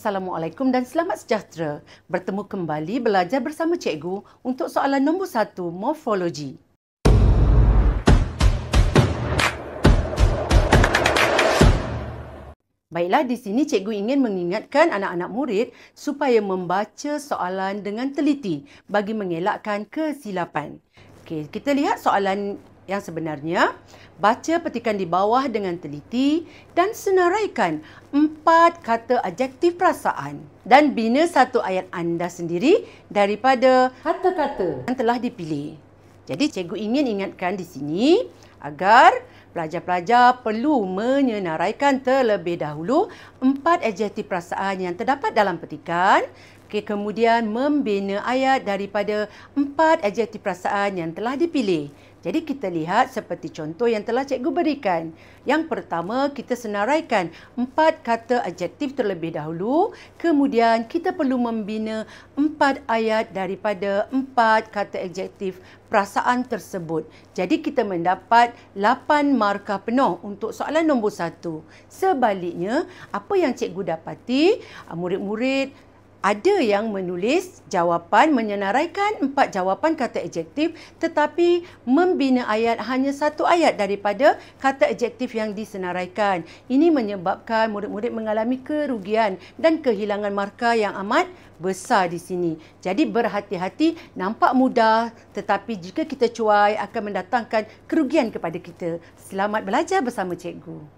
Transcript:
Assalamualaikum dan selamat sejahtera. Bertemu kembali belajar bersama cikgu untuk soalan nombor satu, morfologi. Baiklah, di sini cikgu ingin mengingatkan anak-anak murid supaya membaca soalan dengan teliti bagi mengelakkan kesilapan. Okay, kita lihat soalan yang sebenarnya, baca petikan di bawah dengan teliti dan senaraikan empat kata adjektif perasaan dan bina satu ayat anda sendiri daripada kata-kata yang telah dipilih. Jadi cikgu ingin ingatkan di sini, agar pelajar-pelajar perlu menyenaraikan terlebih dahulu empat adjektif perasaan yang terdapat dalam petikan okay, kemudian membina ayat daripada empat adjektif perasaan yang telah dipilih. Jadi kita lihat seperti contoh yang telah cikgu berikan. Yang pertama, kita senaraikan empat kata adjektif terlebih dahulu. Kemudian kita perlu membina empat ayat daripada empat kata adjektif perasaan tersebut. Jadi kita mendapat mendapat 8 markah penuh untuk soalan nombor 1. Sebaliknya, apa yang cikgu dapati, murid-murid ada yang menulis jawapan menyenaraikan empat jawapan kata adjektif tetapi membina ayat hanya satu ayat daripada kata adjektif yang disenaraikan. Ini menyebabkan murid-murid mengalami kerugian dan kehilangan markah yang amat besar di sini. Jadi berhati-hati, nampak mudah tetapi jika kita cuai akan mendatangkan kerugian kepada kita. Selamat belajar bersama cikgu.